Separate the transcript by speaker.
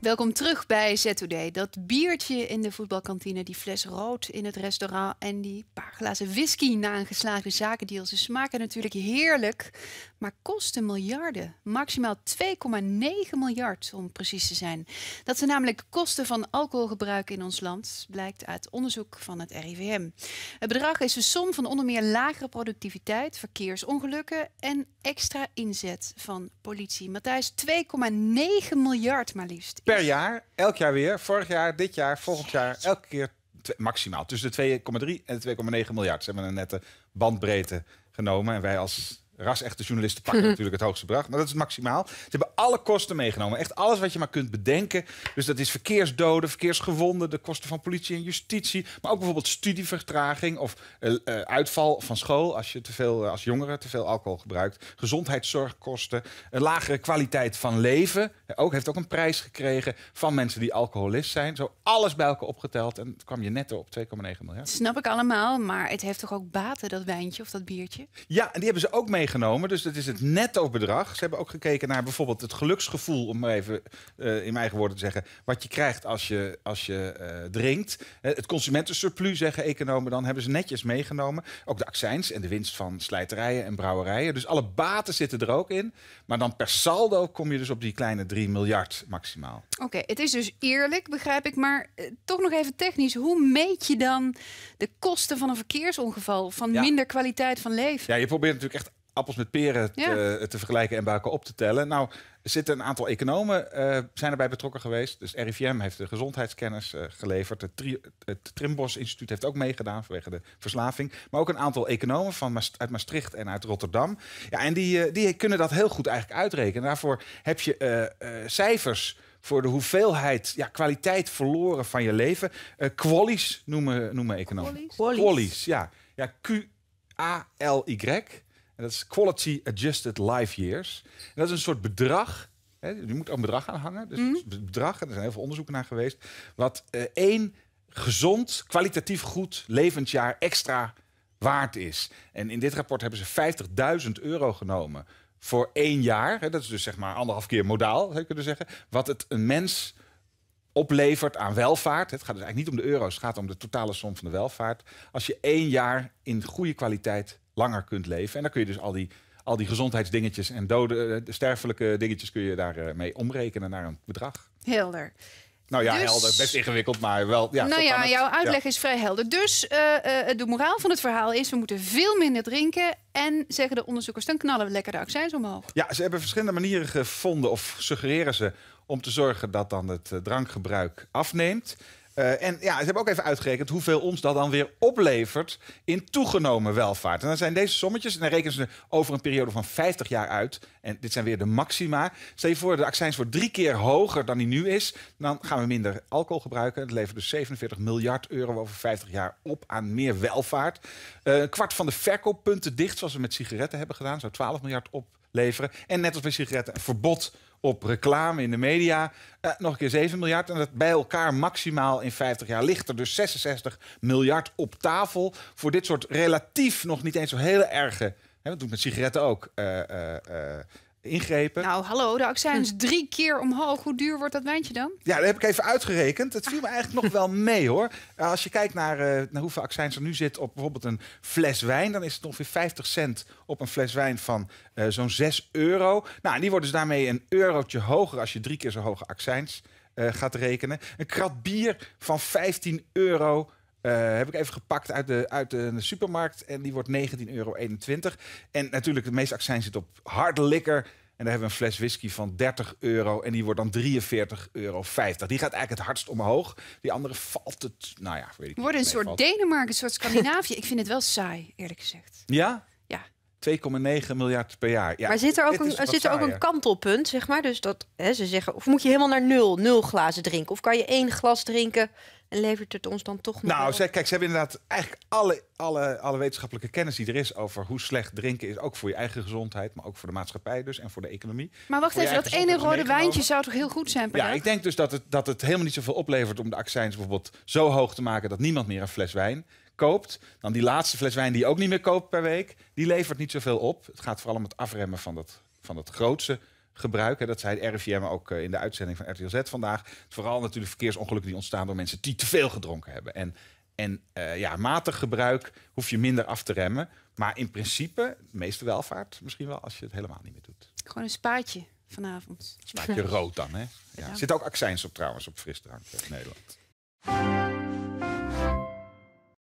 Speaker 1: Welkom terug bij ZOD. Dat biertje in de voetbalkantine, die fles rood in het restaurant en die paar glazen whisky na een geslaagde zakendeal. Ze smaken natuurlijk heerlijk, maar kosten miljarden. Maximaal 2,9 miljard om precies te zijn. Dat zijn namelijk kosten van alcoholgebruik in ons land, blijkt uit onderzoek van het RIVM. Het bedrag is de som van onder meer lagere productiviteit, verkeersongelukken en extra inzet van politie. Matthijs, 2,9 miljard maar liefst
Speaker 2: per jaar, elk jaar weer. Vorig jaar, dit jaar, volgend jaar, elke keer maximaal. Tussen de 2,3 en de 2,9 miljard. Ze hebben een nette bandbreedte genomen. En wij als Ras-echte journalisten pakken natuurlijk het hoogste bedrag. Maar dat is het maximaal. Ze hebben alle kosten meegenomen. Echt alles wat je maar kunt bedenken. Dus dat is verkeersdoden, verkeersgewonden, de kosten van politie en justitie. Maar ook bijvoorbeeld studievertraging of eh, eh, uitval van school als je te veel, eh, als jongere te veel alcohol gebruikt. Gezondheidszorgkosten, een lagere kwaliteit van leven. Ook heeft ook een prijs gekregen van mensen die alcoholist zijn. Zo alles bij elkaar opgeteld en kwam je net op 2,9 miljard. Snap
Speaker 1: ik allemaal, maar het heeft toch ook baten dat wijntje of dat biertje?
Speaker 2: Ja, en die hebben ze ook meegenomen genomen, Dus dat is het netto bedrag. Ze hebben ook gekeken naar bijvoorbeeld het geluksgevoel, om maar even eh, in mijn eigen woorden te zeggen. Wat je krijgt als je, als je eh, drinkt. Eh, het consumenten surplus zeggen economen dan, hebben ze netjes meegenomen. Ook de accijns en de winst van slijterijen en brouwerijen. Dus alle baten zitten er ook in. Maar dan per saldo kom je dus op die kleine 3 miljard maximaal.
Speaker 1: Oké, het is dus eerlijk, begrijp ik. Maar toch nog even technisch. Hoe meet je dan de kosten van een verkeersongeval? Van minder kwaliteit van leven?
Speaker 2: Ja, je probeert natuurlijk echt appels met peren te, eh, te, vergelijken en buiken op te tellen. Nou, er zitten een aantal economen uh, zijn erbij betrokken geweest. Dus RIVM heeft de gezondheidskennis eh, geleverd. Het, Trimbos Instituut heeft ook meegedaan vanwege de verslaving. Maar ook een aantal economen van uit Maastricht en uit Rotterdam. Ja, en die, die kunnen dat heel goed eigenlijk uitrekenen. Daarvoor heb je cijfers voor de hoeveelheid, ja, kwaliteit verloren van je leven. qualies noemen, noemen economen. Qualies, ja. Ja, Q-A-L-Y. En dat is Quality Adjusted Life Years. En dat is een soort bedrag. Hè, je moet een bedrag aan hangen. Dus mhm. het bedrag, en er zijn heel veel onderzoeken naar geweest. Wat eh, één gezond, kwalitatief goed levend jaar extra waard is. En in dit rapport hebben ze 50.000 euro genomen voor één jaar. Hè, dat is dus zeg maar anderhalf keer modaal, zou je kunnen zeggen. Wat het een mens oplevert aan welvaart. Het gaat dus eigenlijk niet om de euro's, het gaat om de totale som van de welvaart. Als je één jaar in goede kwaliteit langer kunt leven. En dan kun je dus al die, al die gezondheidsdingetjes en dode, eh, sterfelijke dingetjes kun je daarmee eh, omrekenen naar een bedrag. Helder. Nou ja, dus- helder, best ingewikkeld, maar wel. Ja, nou ja, jouw uitleg is
Speaker 1: vrij helder. Dus eh, de moraal van het verhaal is: we moeten veel minder drinken. En zeggen de onderzoekers, dan knallen we lekker de accijns omhoog.
Speaker 2: Ja, ze hebben verschillende manieren gevonden, of suggereren ze, om te zorgen dat dan het drankgebruik afneemt. Eh, en ja, ze hebben ook even uitgerekend hoeveel ons dat dan weer oplevert in toegenomen welvaart. En dan zijn deze sommetjes, en dan rekenen ze over een periode van 50 jaar uit. En dit zijn weer de maxima. Stel je voor, de accijns wordt drie keer hoger dan die nu is. Dan gaan we minder alcohol gebruiken. Dat levert dus 47 miljard euro over 50 jaar op aan meer welvaart. Eh, een kwart van de verkooppunten dicht, zoals we met sigaretten hebben gedaan. Zou 12 miljard op leveren. En net als bij sigaretten, een verbod op reclame in de media. Eh, nog een keer 7 miljard. En dat bij elkaar maximaal in 50 jaar ligt er dus 66 miljard op tafel. Voor dit soort relatief nog niet eens zo hele erge. Hè, dat doet met sigaretten ook. Eh, eh, ingrepen. Nou,
Speaker 1: hallo, de accijns hm. drie keer omhoog. Hoe duur wordt dat wijntje dan?
Speaker 2: Ja, dat heb ik even uitgerekend. Het ah. viel me eigenlijk nog wel mee hoor. Eh, als je kijkt naar, eh, naar hoeveel accijns er nu zit op bijvoorbeeld een fles wijn, dan is het ongeveer 50 cent op een fles wijn van eh, zo'n 6 euro. Nou, die worden dus daarmee een eurotje hoger als je drie keer zo hoge accijns gaat rekenen. Een krat bier van 15 euro eh, heb ik even gepakt uit de, uit supermarkt. En die wordt 19,21 euro. En natuurlijk, het meeste accijn zit op hard likker. En daar hebben we een fles whisky van 30 euro. En die wordt dan 43,50 euro. Die gaat eigenlijk het hardst omhoog. Die andere valt het. Nou ja, weet ik Wordt een soort
Speaker 1: Denemarken, een soort Scandinavië. ik vind het wel saai, eerlijk gezegd.
Speaker 2: Ja? 2,9 miljard per jaar. Ja, maar zit er ook, een, zit er ook een
Speaker 1: kantelpunt, zeg maar? Dus dat hè, ze zeggen, of moet je helemaal naar nul, nul glazen drinken? Of kan je één glas drinken? En levert het ons dan toch nog...
Speaker 2: Nou, ze, kijk, ze hebben inderdaad eigenlijk alle, alle, alle wetenschappelijke kennis die er is... over hoe slecht drinken is, ook voor je eigen gezondheid... maar ook voor de maatschappij dus en voor de economie. Maar wacht even, dat ene rode wijntje
Speaker 1: zou toch heel goed zijn per Ja, ik
Speaker 2: denk dus dat het, dat het helemaal niet zoveel oplevert... om de accijns bijvoorbeeld zo hoog te maken... dat niemand meer een fles wijn koopt. Dan die laatste fles wijn die je ook niet meer koopt per week... die levert niet zoveel op. Het gaat vooral om het afremmen van dat, van dat grootste gebruiken. Dat zei RIVM ook eh, in de uitzending van RTL Z vandaag. Vooral natuurlijk verkeersongelukken die ontstaan door mensen die te veel gedronken hebben. En, en eh, ja, matig gebruik hoef je minder af te remmen. Maar in principe, de meeste welvaart misschien wel als je het helemaal niet meer doet.
Speaker 1: Gewoon een spaatje vanavond. Spaatje rood dan, hè?
Speaker 2: Ja. Zit ook accijns op trouwens op frisdrank eh, in Nederland.